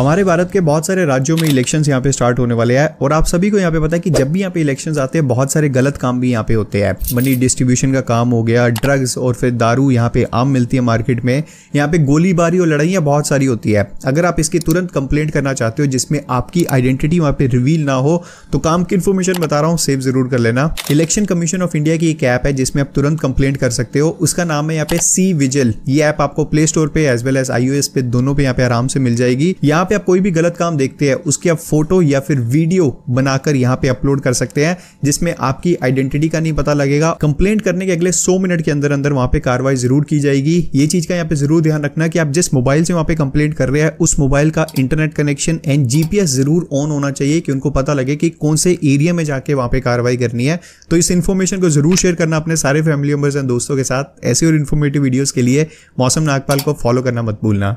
हमारे भारत के बहुत सारे राज्यों में इलेक्शंस यहाँ पे स्टार्ट होने वाले हैं और आप सभी को यहाँ पे पता है कि जब भी यहाँ पे इलेक्शंस आते हैं बहुत सारे गलत काम भी यहाँ पे होते हैं मनी डिस्ट्रीब्यूशन का काम हो गया ड्रग्स और फिर दारू यहाँ पे आम मिलती है मार्केट में यहाँ पे गोलीबारी और लड़ाइयाँ बहुत सारी होती है अगर आप इसकी तुरंत कंप्लेंट करना चाहते हो जिसमें आपकी आइडेंटिटी वहाँ पे रिवील ना हो तो काम की इन्फॉर्मेशन बता रहा हूँ सेव जरूर कर लेना इलेक्शन कमीशन ऑफ इंडिया की एक ऐप है जिसमें आप तुरंत कंप्लेंट कर सकते हो उसका नाम है यहाँ पे सी विजिल ये ऐप आपको प्ले स्टोर पे एज वेल एज आई पे दोनों पे यहाँ पे आराम से मिल जाएगी यहाँ पे आप कोई भी गलत काम देखते हैं उसकी आप फोटो या फिर वीडियो बनाकर यहाँ पे अपलोड कर सकते हैं जिसमें आपकी आइडेंटिटी का नहीं पता लगेगा कंप्लेंट करने के अगले सौ मिनट के अंदर अंदर वहां पे कार्रवाई जरूर की जाएगी ये चीज का यहाँ पे जरूर ध्यान रखना कि आप जिस मोबाइल से वहां पे कंप्लेंट कर रहे हैं उस मोबाइल का इंटरनेट कनेक्शन एंड जीपीएस जरूर ऑन होना चाहिए कि उनको पता लगे कि कौन से एरिया में जाके वहां पर कार्रवाई करनी है तो इस इन्फॉर्मेशन को जरूर शेयर करना अपने सारे फैमिली मेंबर्स एंड दोस्तों के साथ ऐसी और इन्फॉर्मेटिव वीडियोज के लिए मौसम नागपाल को फॉलो करना मत भूलना